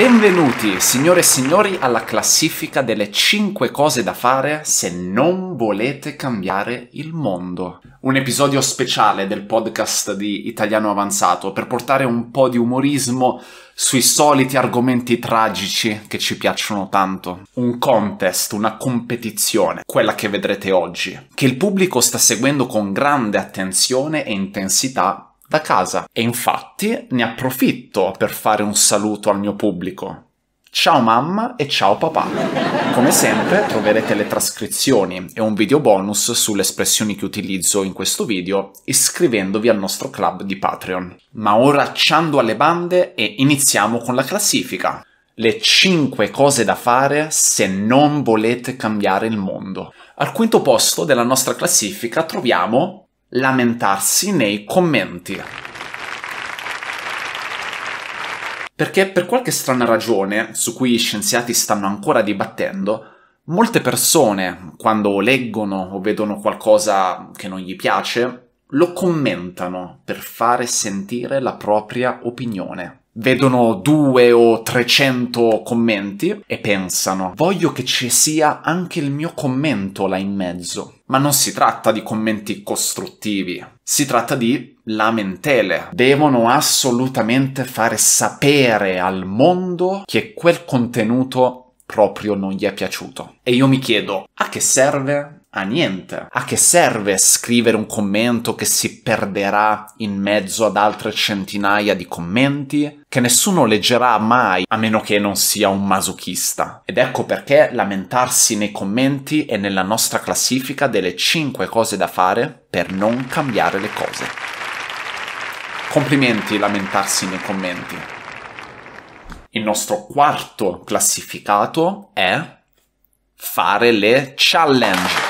Benvenuti, signore e signori, alla classifica delle 5 cose da fare se non volete cambiare il mondo. Un episodio speciale del podcast di Italiano Avanzato per portare un po' di umorismo sui soliti argomenti tragici che ci piacciono tanto. Un contest, una competizione, quella che vedrete oggi, che il pubblico sta seguendo con grande attenzione e intensità da casa e infatti ne approfitto per fare un saluto al mio pubblico. Ciao mamma e ciao papà. Come sempre troverete le trascrizioni e un video bonus sulle espressioni che utilizzo in questo video iscrivendovi al nostro club di Patreon. Ma ora ciando alle bande e iniziamo con la classifica. Le 5 cose da fare se non volete cambiare il mondo. Al quinto posto della nostra classifica troviamo lamentarsi nei commenti. Perché per qualche strana ragione, su cui gli scienziati stanno ancora dibattendo, molte persone, quando leggono o vedono qualcosa che non gli piace, lo commentano per fare sentire la propria opinione vedono due o trecento commenti e pensano voglio che ci sia anche il mio commento là in mezzo. Ma non si tratta di commenti costruttivi, si tratta di lamentele. Devono assolutamente fare sapere al mondo che quel contenuto proprio non gli è piaciuto. E io mi chiedo, a che serve a niente. A che serve scrivere un commento che si perderà in mezzo ad altre centinaia di commenti? Che nessuno leggerà mai, a meno che non sia un masochista. Ed ecco perché lamentarsi nei commenti è nella nostra classifica delle 5 cose da fare per non cambiare le cose. Complimenti lamentarsi nei commenti. Il nostro quarto classificato è fare le challenge.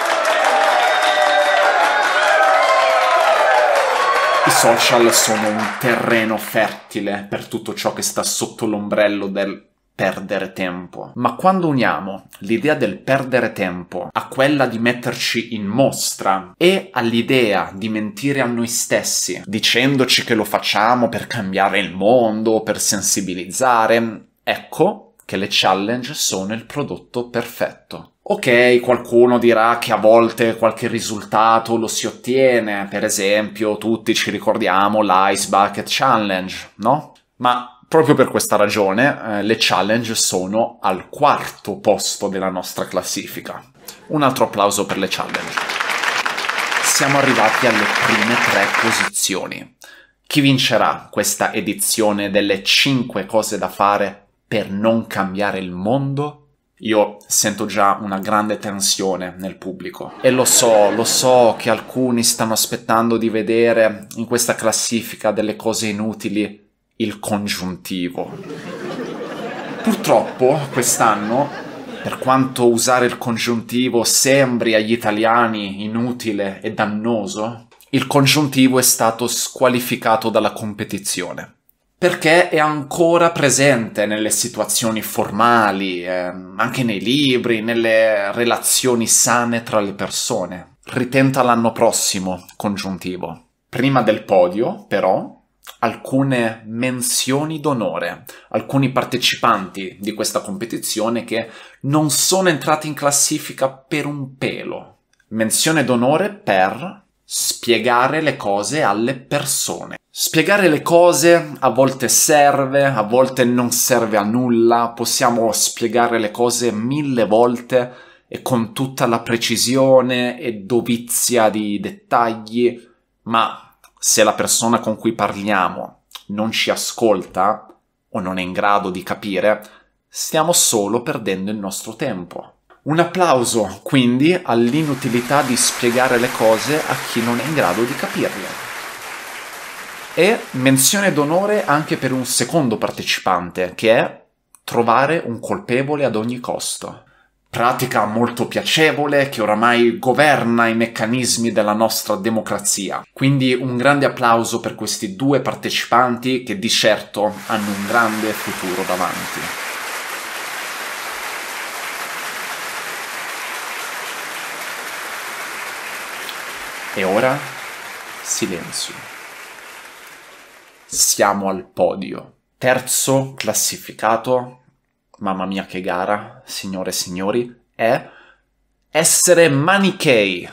I social sono un terreno fertile per tutto ciò che sta sotto l'ombrello del perdere tempo. Ma quando uniamo l'idea del perdere tempo a quella di metterci in mostra e all'idea di mentire a noi stessi, dicendoci che lo facciamo per cambiare il mondo, per sensibilizzare, ecco che le challenge sono il prodotto perfetto. Ok, qualcuno dirà che a volte qualche risultato lo si ottiene, per esempio tutti ci ricordiamo l'Ice Bucket Challenge, no? Ma proprio per questa ragione eh, le challenge sono al quarto posto della nostra classifica. Un altro applauso per le challenge. Siamo arrivati alle prime tre posizioni. Chi vincerà questa edizione delle 5 cose da fare per non cambiare il mondo? io sento già una grande tensione nel pubblico e lo so, lo so che alcuni stanno aspettando di vedere in questa classifica delle cose inutili il congiuntivo. Purtroppo quest'anno, per quanto usare il congiuntivo sembri agli italiani inutile e dannoso, il congiuntivo è stato squalificato dalla competizione perché è ancora presente nelle situazioni formali, ehm, anche nei libri, nelle relazioni sane tra le persone. Ritenta l'anno prossimo, congiuntivo. Prima del podio, però, alcune menzioni d'onore, alcuni partecipanti di questa competizione che non sono entrati in classifica per un pelo. Menzione d'onore per spiegare le cose alle persone. Spiegare le cose a volte serve, a volte non serve a nulla, possiamo spiegare le cose mille volte e con tutta la precisione e dovizia di dettagli, ma se la persona con cui parliamo non ci ascolta o non è in grado di capire, stiamo solo perdendo il nostro tempo. Un applauso quindi all'inutilità di spiegare le cose a chi non è in grado di capirle. E menzione d'onore anche per un secondo partecipante, che è trovare un colpevole ad ogni costo. Pratica molto piacevole che oramai governa i meccanismi della nostra democrazia. Quindi un grande applauso per questi due partecipanti che di certo hanno un grande futuro davanti. E ora silenzio. Siamo al podio. Terzo classificato, mamma mia che gara, signore e signori, è essere Manichei.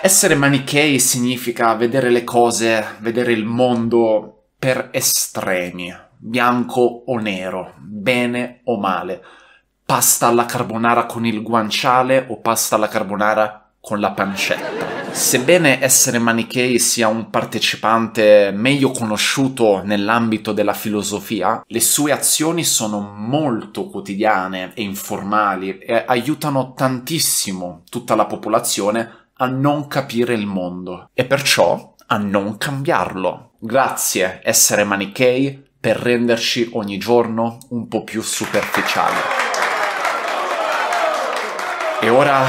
Essere manichei significa vedere le cose, vedere il mondo per estremi, bianco o nero, bene o male pasta alla carbonara con il guanciale o pasta alla carbonara con la pancetta. Sebbene essere manichei sia un partecipante meglio conosciuto nell'ambito della filosofia, le sue azioni sono molto quotidiane e informali e aiutano tantissimo tutta la popolazione a non capire il mondo e perciò a non cambiarlo. Grazie essere manichei per renderci ogni giorno un po' più superficiali. E ora,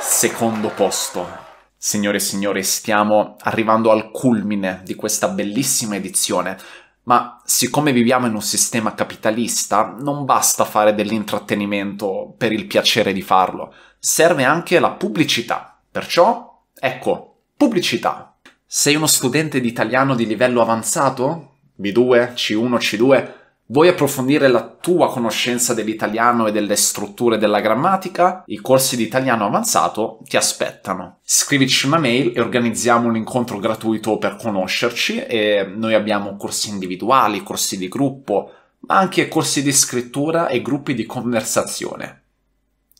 secondo posto. Signore e signori, stiamo arrivando al culmine di questa bellissima edizione, ma siccome viviamo in un sistema capitalista, non basta fare dell'intrattenimento per il piacere di farlo, serve anche la pubblicità. Perciò, ecco, pubblicità. Sei uno studente di italiano di livello avanzato? B2, C1, C2? Vuoi approfondire la tua conoscenza dell'italiano e delle strutture della grammatica? I corsi di italiano avanzato ti aspettano. Scrivici una mail e organizziamo un incontro gratuito per conoscerci e noi abbiamo corsi individuali, corsi di gruppo, ma anche corsi di scrittura e gruppi di conversazione.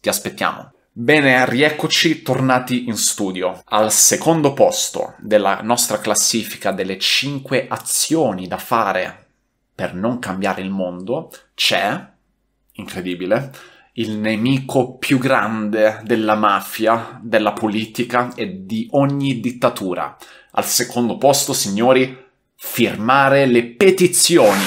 Ti aspettiamo. Bene, rieccoci tornati in studio. Al secondo posto della nostra classifica delle 5 azioni da fare per non cambiare il mondo, c'è, incredibile, il nemico più grande della mafia, della politica e di ogni dittatura. Al secondo posto, signori, firmare le petizioni.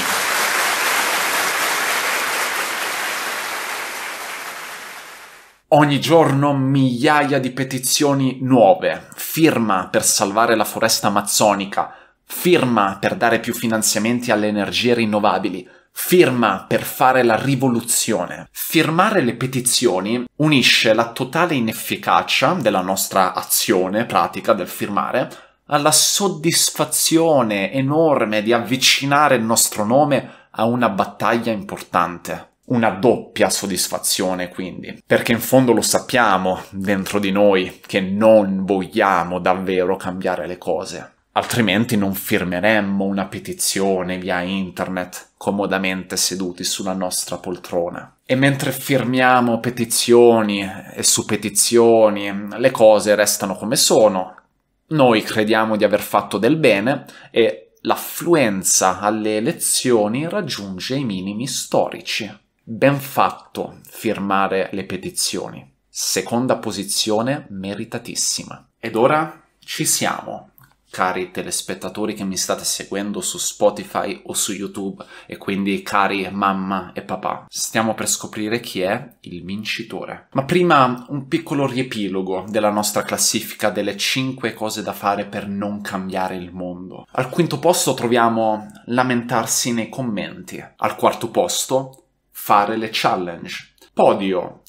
Ogni giorno migliaia di petizioni nuove, firma per salvare la foresta amazzonica, firma per dare più finanziamenti alle energie rinnovabili, firma per fare la rivoluzione. Firmare le petizioni unisce la totale inefficacia della nostra azione pratica del firmare alla soddisfazione enorme di avvicinare il nostro nome a una battaglia importante. Una doppia soddisfazione quindi, perché in fondo lo sappiamo dentro di noi che non vogliamo davvero cambiare le cose altrimenti non firmeremmo una petizione via internet comodamente seduti sulla nostra poltrona. E mentre firmiamo petizioni e su petizioni le cose restano come sono, noi crediamo di aver fatto del bene e l'affluenza alle elezioni raggiunge i minimi storici. Ben fatto firmare le petizioni. Seconda posizione meritatissima. Ed ora ci siamo cari telespettatori che mi state seguendo su Spotify o su YouTube e quindi cari mamma e papà. Stiamo per scoprire chi è il vincitore. Ma prima un piccolo riepilogo della nostra classifica delle 5 cose da fare per non cambiare il mondo. Al quinto posto troviamo lamentarsi nei commenti. Al quarto posto fare le challenge. Podio.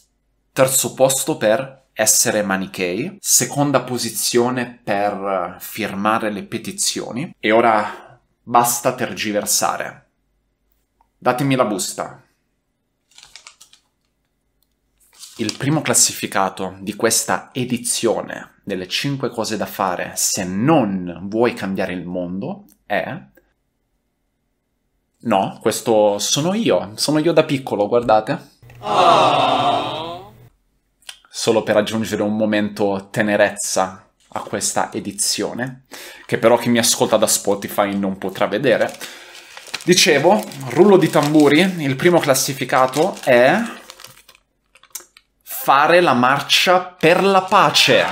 Terzo posto per essere manichei, seconda posizione per firmare le petizioni e ora basta tergiversare. Datemi la busta. Il primo classificato di questa edizione delle 5 cose da fare se non vuoi cambiare il mondo è... No, questo sono io, sono io da piccolo, guardate. Oh solo per aggiungere un momento tenerezza a questa edizione, che però chi mi ascolta da Spotify non potrà vedere. Dicevo, rullo di tamburi, il primo classificato è fare la marcia per la pace.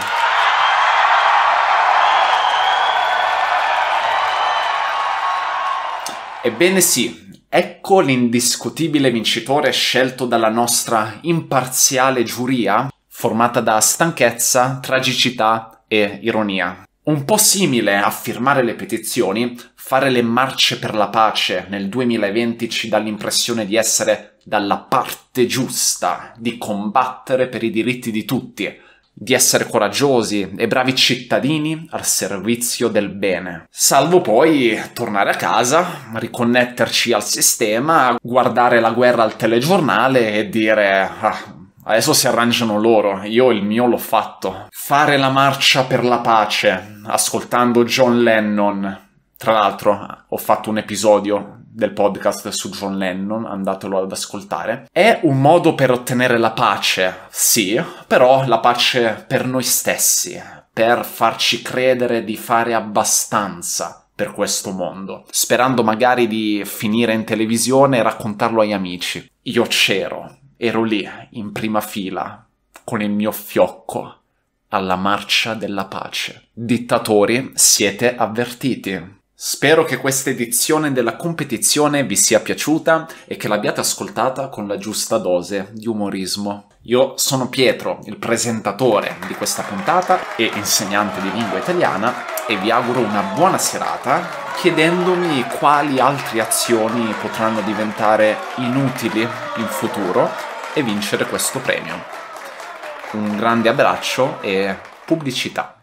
Ebbene sì, ecco l'indiscutibile vincitore scelto dalla nostra imparziale giuria formata da stanchezza, tragicità e ironia. Un po' simile a firmare le petizioni, fare le marce per la pace nel 2020 ci dà l'impressione di essere dalla parte giusta, di combattere per i diritti di tutti, di essere coraggiosi e bravi cittadini al servizio del bene. Salvo poi tornare a casa, riconnetterci al sistema, guardare la guerra al telegiornale e dire ah, Adesso si arrangiano loro, io il mio l'ho fatto. Fare la marcia per la pace, ascoltando John Lennon. Tra l'altro, ho fatto un episodio del podcast su John Lennon, andatelo ad ascoltare. È un modo per ottenere la pace, sì, però la pace per noi stessi, per farci credere di fare abbastanza per questo mondo, sperando magari di finire in televisione e raccontarlo agli amici. Io c'ero, Ero lì, in prima fila, con il mio fiocco, alla marcia della pace. Dittatori, siete avvertiti. Spero che questa edizione della competizione vi sia piaciuta e che l'abbiate ascoltata con la giusta dose di umorismo. Io sono Pietro, il presentatore di questa puntata e insegnante di lingua italiana e vi auguro una buona serata chiedendomi quali altre azioni potranno diventare inutili in futuro e vincere questo premio. Un grande abbraccio e pubblicità.